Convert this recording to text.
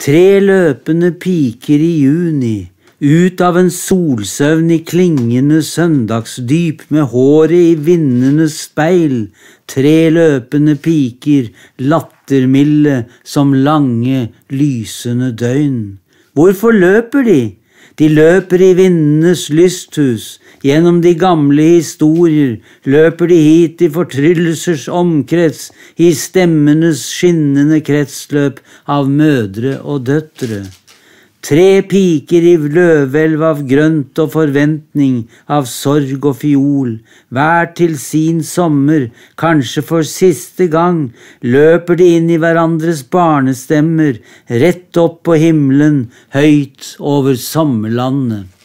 Tre løpende piker i juni, ut av en solsøvn i klingende søndagsdyp med håret i vindenes speil, tre løpende piker, lattermilde som lange, lysende døgn. Hvorfor løper de? De løper i vindenes lysthus, gjennom de gamle historier, løper de hit i fortryllelsers omkrets, i stemmenes skinnende kretsløp av mødre og døtre. Tre piker i løvelv av grønt og forventning, av sorg og fiol, hver til sin sommer, kanskje for siste gang, løper de inn i hverandres barnestemmer, rett opp på himmelen, høyt over sommerlandet.